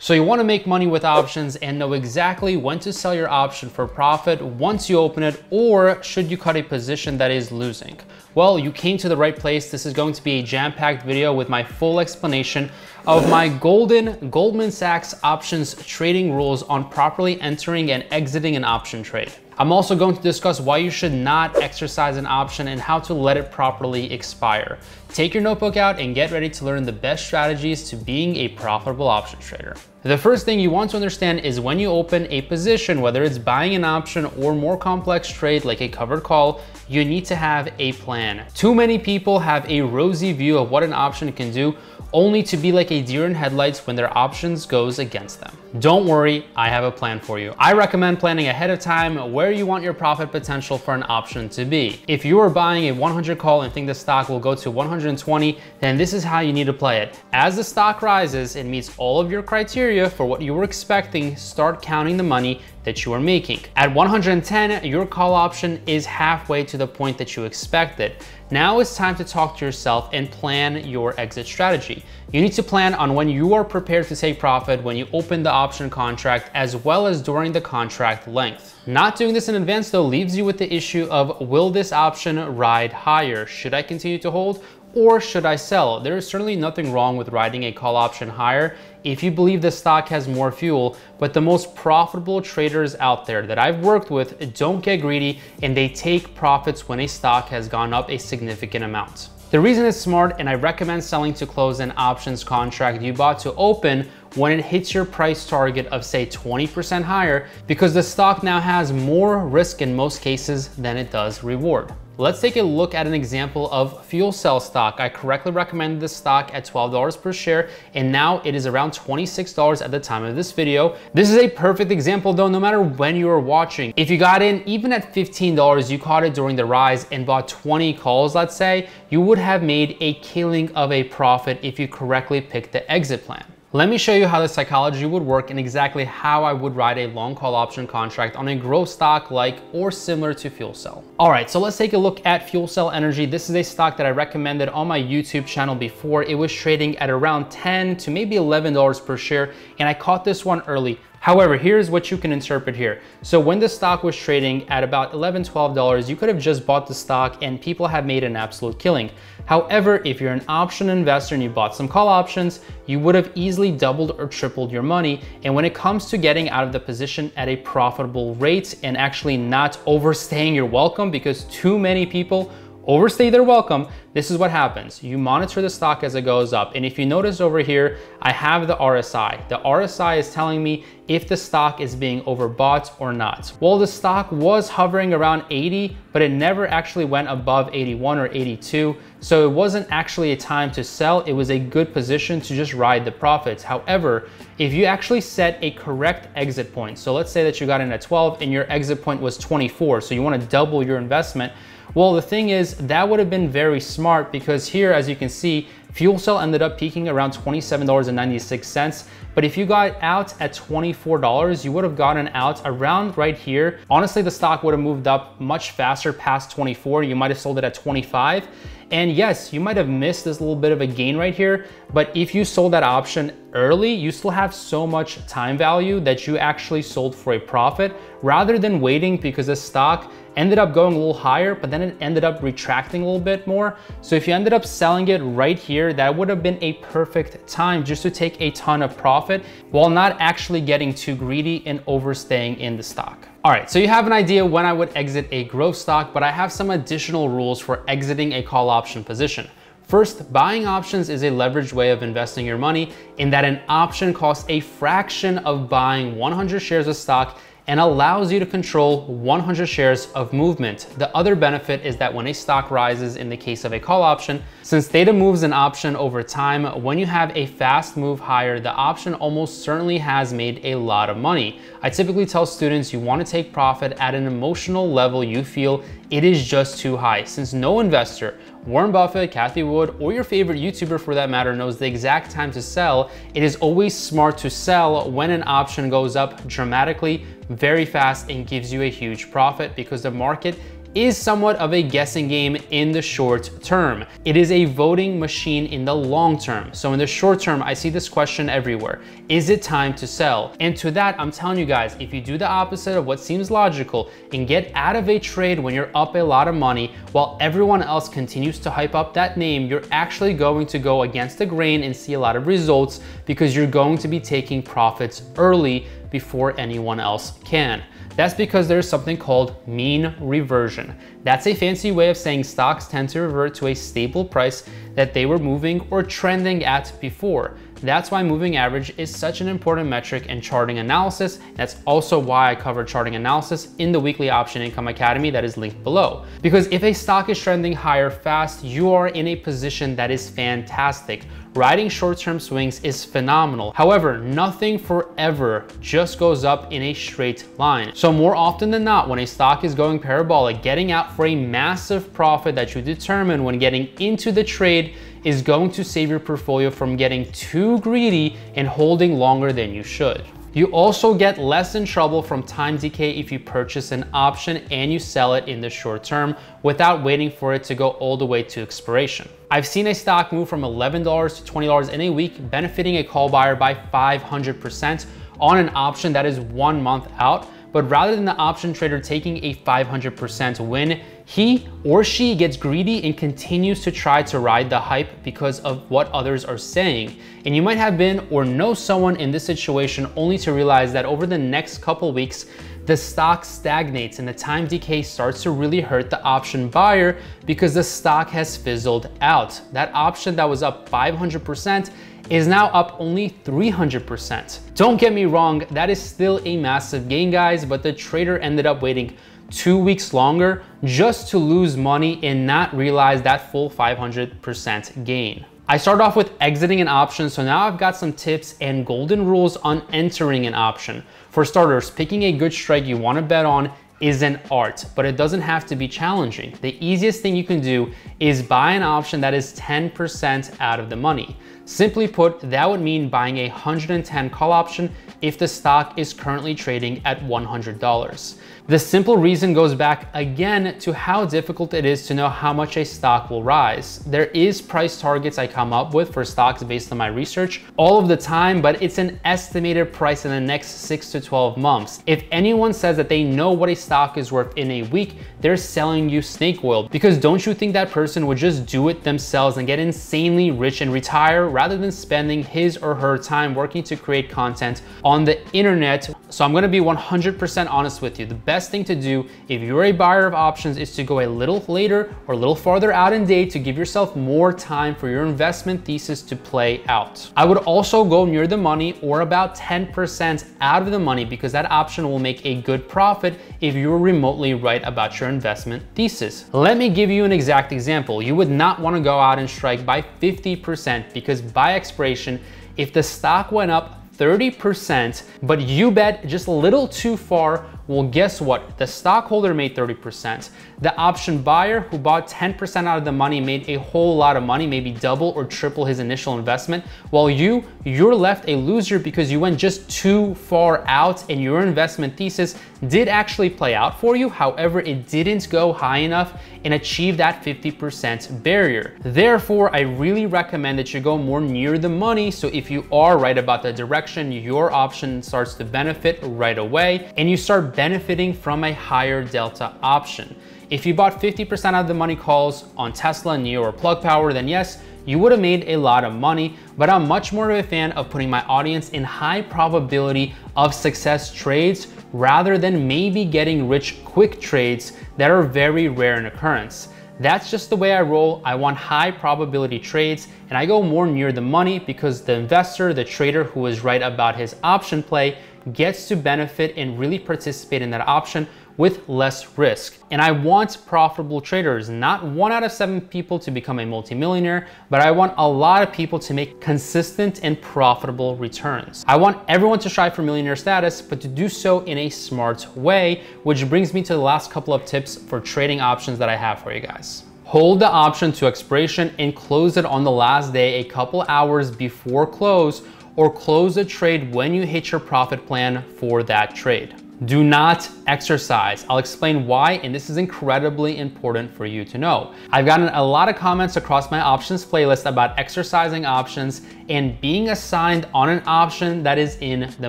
So you wanna make money with options and know exactly when to sell your option for profit once you open it, or should you cut a position that is losing? Well, you came to the right place. This is going to be a jam-packed video with my full explanation of my golden Goldman Sachs options trading rules on properly entering and exiting an option trade. I'm also going to discuss why you should not exercise an option and how to let it properly expire. Take your notebook out and get ready to learn the best strategies to being a profitable option trader. The first thing you want to understand is when you open a position, whether it's buying an option or more complex trade like a covered call, you need to have a plan. Too many people have a rosy view of what an option can do only to be like a deer in headlights when their options goes against them. Don't worry, I have a plan for you. I recommend planning ahead of time where you want your profit potential for an option to be. If you are buying a 100 call and think the stock will go to 120, then this is how you need to play it. As the stock rises and meets all of your criteria for what you were expecting, start counting the money that you are making. At 110, your call option is halfway to the point that you expected. Now it's time to talk to yourself and plan your exit strategy. You need to plan on when you are prepared to take profit when you open the option contract as well as during the contract length. Not doing this in advance though leaves you with the issue of will this option ride higher? Should I continue to hold or should I sell? There is certainly nothing wrong with riding a call option higher if you believe the stock has more fuel, but the most profitable traders out there that I've worked with don't get greedy and they take profits when a stock has gone up a significant amount. The reason is smart and I recommend selling to close an options contract you bought to open when it hits your price target of say 20% higher because the stock now has more risk in most cases than it does reward. Let's take a look at an example of fuel cell stock. I correctly recommended this stock at $12 per share, and now it is around $26 at the time of this video. This is a perfect example though, no matter when you are watching. If you got in even at $15, you caught it during the rise and bought 20 calls, let's say, you would have made a killing of a profit if you correctly picked the exit plan. Let me show you how the psychology would work and exactly how I would write a long call option contract on a growth stock like or similar to fuel cell. All right, so let's take a look at fuel cell energy. This is a stock that I recommended on my YouTube channel before. It was trading at around 10 to maybe $11 per share and I caught this one early. However, here's what you can interpret here. So when the stock was trading at about $11, $12, you could have just bought the stock and people have made an absolute killing. However, if you're an option investor and you bought some call options, you would have easily doubled or tripled your money. And when it comes to getting out of the position at a profitable rate and actually not overstaying your welcome because too many people overstay their welcome, this is what happens. You monitor the stock as it goes up. And if you notice over here, I have the RSI. The RSI is telling me if the stock is being overbought or not. Well, the stock was hovering around 80, but it never actually went above 81 or 82. So it wasn't actually a time to sell. It was a good position to just ride the profits. However, if you actually set a correct exit point, so let's say that you got in at 12 and your exit point was 24, so you wanna double your investment, well, the thing is, that would have been very smart because here, as you can see, fuel cell ended up peaking around $27.96. But if you got out at $24, you would have gotten out around right here. Honestly, the stock would have moved up much faster past 24. You might have sold it at 25. And yes, you might have missed this little bit of a gain right here, but if you sold that option early, you still have so much time value that you actually sold for a profit rather than waiting because the stock ended up going a little higher, but then it ended up retracting a little bit more. So if you ended up selling it right here, that would have been a perfect time just to take a ton of profit while not actually getting too greedy and overstaying in the stock. All right, so you have an idea when I would exit a growth stock, but I have some additional rules for exiting a call option position. First, buying options is a leveraged way of investing your money in that an option costs a fraction of buying 100 shares of stock and allows you to control 100 shares of movement. The other benefit is that when a stock rises in the case of a call option, since theta moves an option over time, when you have a fast move higher, the option almost certainly has made a lot of money. I typically tell students you wanna take profit at an emotional level you feel it is just too high since no investor Warren Buffett, Kathy Wood, or your favorite YouTuber for that matter knows the exact time to sell, it is always smart to sell when an option goes up dramatically, very fast, and gives you a huge profit because the market is somewhat of a guessing game in the short term. It is a voting machine in the long term. So in the short term, I see this question everywhere. Is it time to sell? And to that, I'm telling you guys, if you do the opposite of what seems logical and get out of a trade when you're up a lot of money while everyone else continues to hype up that name, you're actually going to go against the grain and see a lot of results because you're going to be taking profits early before anyone else can. That's because there's something called mean reversion. That's a fancy way of saying stocks tend to revert to a stable price that they were moving or trending at before. That's why moving average is such an important metric in charting analysis. That's also why I cover charting analysis in the weekly option income academy that is linked below. Because if a stock is trending higher fast, you are in a position that is fantastic riding short-term swings is phenomenal. However, nothing forever just goes up in a straight line. So more often than not, when a stock is going parabolic, getting out for a massive profit that you determine when getting into the trade is going to save your portfolio from getting too greedy and holding longer than you should. You also get less in trouble from time decay if you purchase an option and you sell it in the short term without waiting for it to go all the way to expiration. I've seen a stock move from $11 to $20 in a week, benefiting a call buyer by 500% on an option that is one month out. But rather than the option trader taking a 500% win, he or she gets greedy and continues to try to ride the hype because of what others are saying. And you might have been or know someone in this situation only to realize that over the next couple weeks, the stock stagnates and the time decay starts to really hurt the option buyer because the stock has fizzled out. That option that was up 500% is now up only 300%. Don't get me wrong, that is still a massive gain guys, but the trader ended up waiting two weeks longer just to lose money and not realize that full 500% gain. I start off with exiting an option, so now I've got some tips and golden rules on entering an option. For starters, picking a good strike you wanna bet on is an art, but it doesn't have to be challenging. The easiest thing you can do is buy an option that is 10% out of the money. Simply put, that would mean buying a 110 call option if the stock is currently trading at $100. The simple reason goes back again to how difficult it is to know how much a stock will rise. There is price targets I come up with for stocks based on my research all of the time, but it's an estimated price in the next six to 12 months. If anyone says that they know what a stock is worth in a week, they're selling you snake oil because don't you think that person would just do it themselves and get insanely rich and retire rather than spending his or her time working to create content on the internet so I'm gonna be 100% honest with you. The best thing to do if you're a buyer of options is to go a little later or a little farther out in date to give yourself more time for your investment thesis to play out. I would also go near the money or about 10% out of the money because that option will make a good profit if you're remotely right about your investment thesis. Let me give you an exact example. You would not wanna go out and strike by 50% because by expiration, if the stock went up 30%, but you bet just a little too far. Well, guess what? The stockholder made 30%. The option buyer who bought 10% out of the money made a whole lot of money, maybe double or triple his initial investment. While you, you're left a loser because you went just too far out and your investment thesis did actually play out for you. However, it didn't go high enough and achieve that 50% barrier. Therefore, I really recommend that you go more near the money. So if you are right about the direction, your option starts to benefit right away and you start benefiting from a higher delta option. If you bought 50% of the money calls on Tesla, Neo, or Plug Power, then yes, you would have made a lot of money, but I'm much more of a fan of putting my audience in high probability of success trades rather than maybe getting rich quick trades that are very rare in occurrence. That's just the way I roll. I want high probability trades and I go more near the money because the investor, the trader who is right about his option play gets to benefit and really participate in that option with less risk. And I want profitable traders, not one out of seven people to become a multimillionaire, but I want a lot of people to make consistent and profitable returns. I want everyone to strive for millionaire status, but to do so in a smart way, which brings me to the last couple of tips for trading options that I have for you guys. Hold the option to expiration and close it on the last day a couple hours before close or close the trade when you hit your profit plan for that trade do not exercise. I'll explain why, and this is incredibly important for you to know. I've gotten a lot of comments across my options playlist about exercising options and being assigned on an option that is in the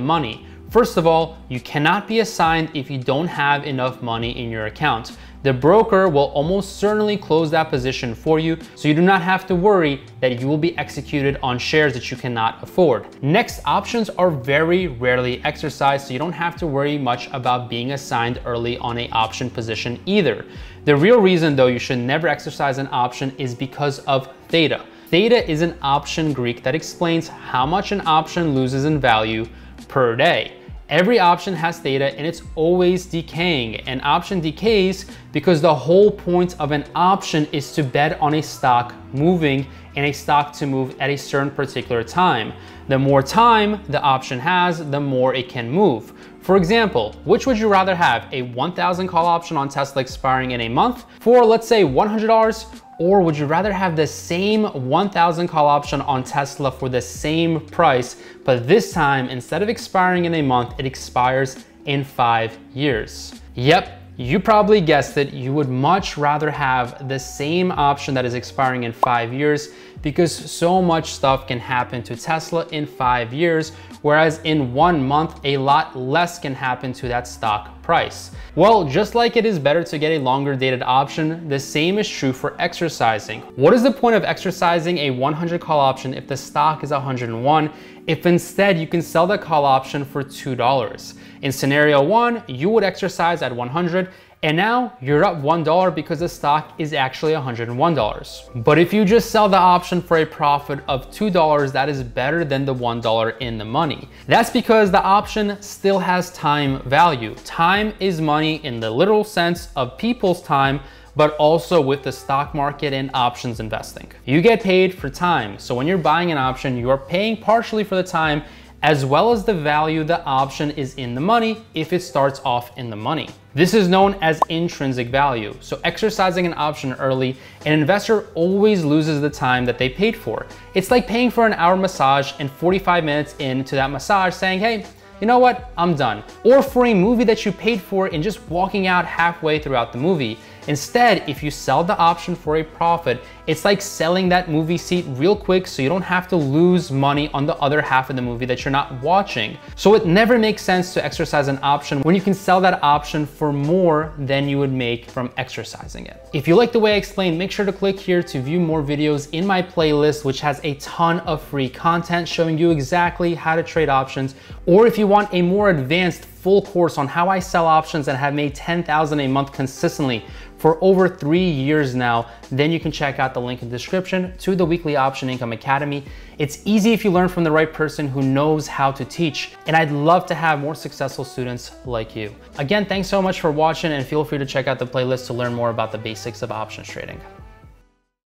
money. First of all, you cannot be assigned if you don't have enough money in your account the broker will almost certainly close that position for you, so you do not have to worry that you will be executed on shares that you cannot afford. Next, options are very rarely exercised, so you don't have to worry much about being assigned early on a option position either. The real reason though you should never exercise an option is because of theta. Theta is an option Greek that explains how much an option loses in value per day. Every option has data and it's always decaying. An option decays because the whole point of an option is to bet on a stock moving and a stock to move at a certain particular time. The more time the option has, the more it can move. For example, which would you rather have, a 1,000 call option on Tesla expiring in a month for let's say $100 or would you rather have the same 1,000 call option on Tesla for the same price, but this time instead of expiring in a month, it expires in five years? Yep, you probably guessed it, you would much rather have the same option that is expiring in five years because so much stuff can happen to Tesla in five years, whereas in one month, a lot less can happen to that stock price. Well, just like it is better to get a longer dated option, the same is true for exercising. What is the point of exercising a 100 call option if the stock is 101, if instead you can sell the call option for $2? In scenario one, you would exercise at 100 and now you're up $1 because the stock is actually $101. But if you just sell the option for a profit of $2, that is better than the $1 in the money. That's because the option still has time value. Time is money in the literal sense of people's time, but also with the stock market and options investing. You get paid for time. So when you're buying an option, you are paying partially for the time as well as the value the option is in the money if it starts off in the money. This is known as intrinsic value. So exercising an option early, an investor always loses the time that they paid for. It's like paying for an hour massage and 45 minutes into that massage saying, hey, you know what, I'm done. Or for a movie that you paid for and just walking out halfway throughout the movie. Instead, if you sell the option for a profit, it's like selling that movie seat real quick so you don't have to lose money on the other half of the movie that you're not watching. So it never makes sense to exercise an option when you can sell that option for more than you would make from exercising it. If you like the way I explained, make sure to click here to view more videos in my playlist, which has a ton of free content showing you exactly how to trade options. Or if you want a more advanced full course on how I sell options and have made 10,000 a month consistently for over three years now, then you can check out the link in the description to the Weekly Option Income Academy. It's easy if you learn from the right person who knows how to teach, and I'd love to have more successful students like you. Again, thanks so much for watching and feel free to check out the playlist to learn more about the basics of options trading.